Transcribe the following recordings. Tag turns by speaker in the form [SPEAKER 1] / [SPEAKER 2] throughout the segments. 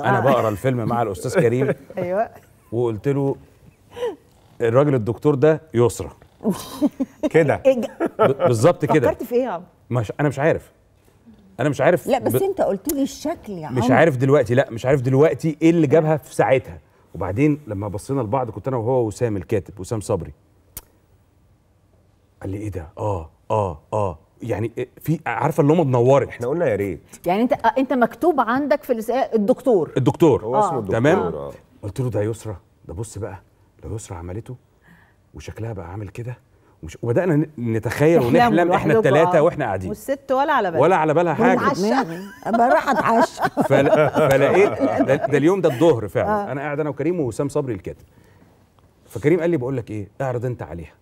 [SPEAKER 1] انا آه. بقرا الفيلم مع الاستاذ كريم ايوه وقلت له الراجل الدكتور ده يسرى كده إيه
[SPEAKER 2] بالظبط كده فكرت في ايه يا عم؟
[SPEAKER 1] مش انا مش عارف انا مش عارف لا بس ب... انت
[SPEAKER 2] قلت لي الشكل يا عم مش عارف
[SPEAKER 1] دلوقتي لا مش عارف دلوقتي ايه اللي جابها في ساعتها وبعدين لما بصينا لبعض كنت انا وهو وسام الكاتب وسام صبري قال لي ايه ده اه اه اه يعني في عارفه اللي هم اتنورت احنا قلنا يا ريت
[SPEAKER 2] يعني انت آه، انت مكتوب عندك في الدكتور
[SPEAKER 1] الدكتور هو اسمه آه. الدكتور تمام آه. قلت له ده يسرى ده بص بقى لو يسرى عملته وشكلها بقى عامل كده ومش وبدانا نتخيل ونحلم احنا الثلاثه آه. واحنا قاعدين
[SPEAKER 2] والست ولا على بالها ولا على بالها حاجه انا راح اتعشى فلقيت
[SPEAKER 1] ده, ده اليوم ده الظهر فعلا آه. انا قاعد انا وكريم ووسام صبري الكاتب فكريم قال لي بقول لك ايه اعرض انت عليها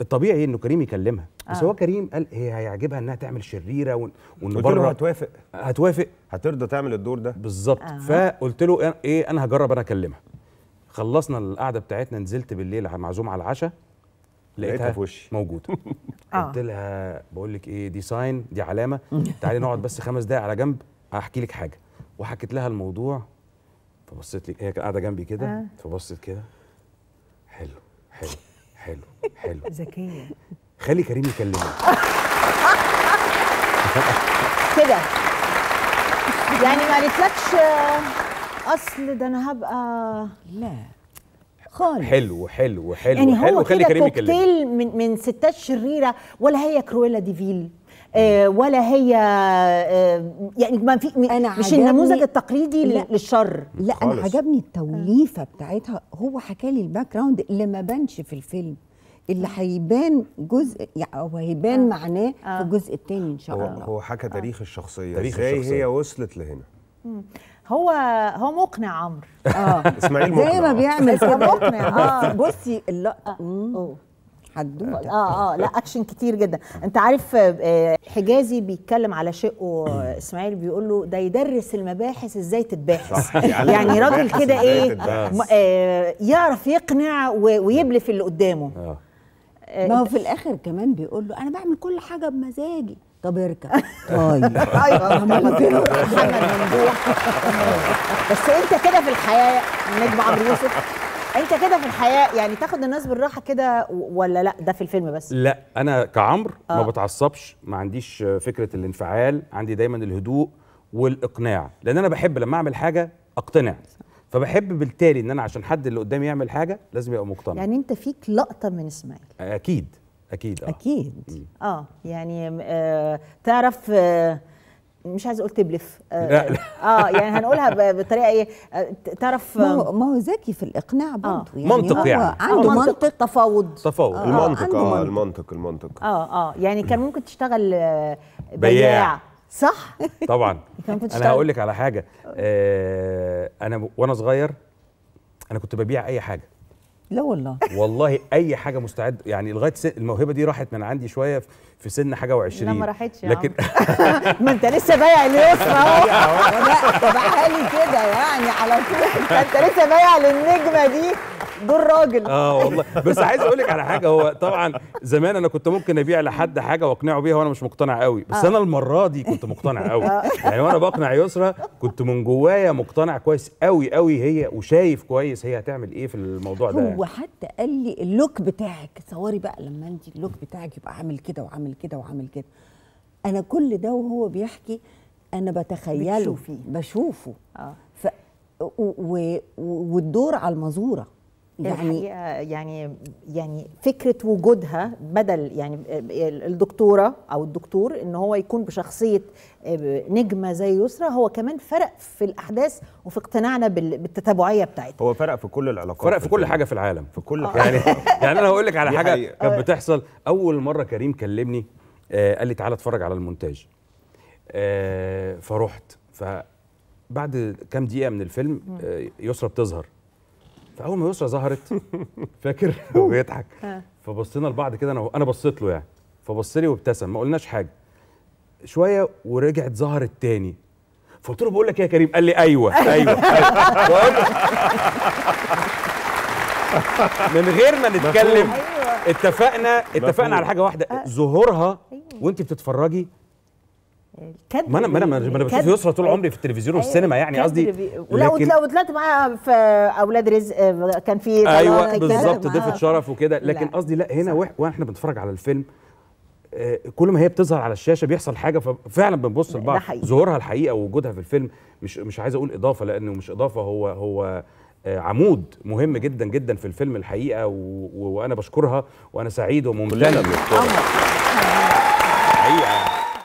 [SPEAKER 1] الطبيعي انه كريم يكلمها آه. بس هو آه. كريم قال هي هيعجبها انها تعمل شريره وان بره هتوافق هتوافق هترضى تعمل الدور ده بالظبط آه. فقلت له ايه انا هجرب انا اكلمها خلصنا القعده بتاعتنا نزلت بالليل معزوم على العشاء لقيتها في وشي موجوده قلت آه. لها بقول لك ايه دي ساين دي علامه تعالي نقعد بس خمس دقايق على جنب احكي لك حاجه وحكيت لها الموضوع فبصيت لي هي قاعده جنبي كده آه. فبصت كده حلو حلو
[SPEAKER 2] حلو حلو ذكيه
[SPEAKER 1] خلي كريم يكلمك
[SPEAKER 2] كده يعني ما قالتلكش اصل ده انا هبقى لا خالص
[SPEAKER 1] حلو حلو حلو يعني حلو خلي كريم كوكتيل
[SPEAKER 2] من من ستات شريره ولا هي كرويلا ديفيل آه، ولا هي آه، يعني ما في أنا مش النموذج التقليدي لا للشر لا خالص. انا عجبني التوليفه بتاعتها هو حكى لي الباك جراوند اللي ما بانش في الفيلم اللي هيبان جزء يعني او هيبان آه. معناه آه. في الجزء الثاني ان شاء هو الله
[SPEAKER 1] هو حكى آه. تاريخ آه. الشخصيه تاريخ ازاي الشخصية. هي وصلت لهنا
[SPEAKER 2] هو هو مقنع عمرو
[SPEAKER 1] اه اسماعيل مقنع زي ما بيعمل مقنع اه
[SPEAKER 2] بصي اللقطه هتدوب اه آه،, اه لا اكشن كتير جدا انت عارف آه، آه، حجازي بيتكلم على شقه اسماعيل بيقول له ده يدرس المباحث ازاي تتباحث
[SPEAKER 1] يعني, يعني راجل كده ايه
[SPEAKER 2] يعرف يقنع ويبلف اللي قدامه ما هو في الاخر كمان بيقول له انا بعمل كل حاجه بمزاجي طب اركب طيب ايوه بس انت كده في الحياه نجم عمرو يوسف انت كده في الحياه يعني تاخد الناس بالراحه كده ولا لا ده في الفيلم بس
[SPEAKER 1] لا انا كعمر آه. ما بتعصبش ما عنديش فكره الانفعال عندي دايما الهدوء والاقناع لان انا بحب لما اعمل حاجه اقتنع فبحب بالتالي ان انا عشان حد اللي قدامي يعمل حاجه لازم يبقى مقتنع يعني
[SPEAKER 2] انت فيك لقطه من اسماعيل
[SPEAKER 1] اكيد اكيد اه اكيد
[SPEAKER 2] م. اه يعني آه تعرف آه مش عايز اقول تبلف آه، لا لا اه يعني هنقولها بطريقه ايه آه، تعرف ما هو ما هو ذكي في الاقناع آه. برضه يعني منطق يعني عنده منطق, منطق تفاوض
[SPEAKER 1] تفاوض آه المنطق آه, آه المنطق المنطق
[SPEAKER 2] اه اه يعني كان ممكن تشتغل بياع صح
[SPEAKER 1] طبعا انا هقول لك على حاجه آه انا وانا صغير انا كنت ببيع اي حاجه لا والله والله اي حاجه مستعد يعني لغايه سن الموهبه دي راحت من عندي شويه في سن حاجه و20 لا ما راحتش لكن
[SPEAKER 2] ما انت لسه بايع اليسرى اهو لا حالي كده يعني على طول انت لسه بايع للنجمه دي دور راجل اه والله بس عايز
[SPEAKER 1] اقول لك على حاجه هو طبعا زمان انا كنت ممكن ابيع لحد حاجه واقنعه بيها وانا مش مقتنع قوي بس آه. انا المره دي كنت مقتنع قوي آه. يعني وانا بقنع يسرا كنت من جوايا مقتنع كويس قوي قوي هي وشايف كويس هي هتعمل ايه في الموضوع ده هو
[SPEAKER 2] حتى قال لي اللوك بتاعك صوري بقى لما انت اللوك بتاعك يبقى عامل كده وعامل كده وعامل كده انا كل ده وهو بيحكي انا بتخيله بتشوفي. بشوفه اه ف... و... و... والدور على المزوره يعني يعني يعني فكره وجودها بدل يعني الدكتوره او الدكتور ان هو يكون بشخصيه آه، نجمه زي يسرى هو كمان فرق في الاحداث وفي اقتناعنا بالتتابعيه بتاعتها
[SPEAKER 1] هو فرق في كل العلاقات فرق في, في كل حاجه في العالم في كل آه. يعني يعني انا هقول لك على حاجه كانت بتحصل اول مره كريم كلمني آه قال لي تعالى اتفرج على المونتاج آه فرحت فبعد كام دقيقه من الفيلم آه يسرى بتظهر فاول ما يسرا ظهرت فاكر وبيضحك آه. فبصينا لبعض كده انا انا بصيت له يعني فبص لي وابتسم ما قلناش حاجه شويه ورجعت ظهرت تاني فقلت له بقول لك ايه يا كريم قال لي ايوه ايوه, أيوة. من غير ما نتكلم اتفقنا اتفقنا على حاجه واحده آه. ظهورها أيوة. وانت بتتفرجي الكادر ما انا ما انا ما انا بشوف يسرى طول عمري في التلفزيون أيوة، والسينما يعني قصدي لا لو
[SPEAKER 2] وطلعت معاها في اولاد رزق كان في ايوه بالظبط ضيفه
[SPEAKER 1] شرف وكده لكن قصدي لا. لا هنا واحنا بنتفرج على الفيلم آه، كل ما هي بتظهر على الشاشه بيحصل حاجه ففعلا بنبص لبعض ظهورها الحقيقه ووجودها في الفيلم مش مش عايز اقول اضافه لانه مش اضافه هو هو آه، عمود مهم جدا جدا في الفيلم الحقيقه وانا بشكرها وانا سعيد وممتن لها آه، حقيقه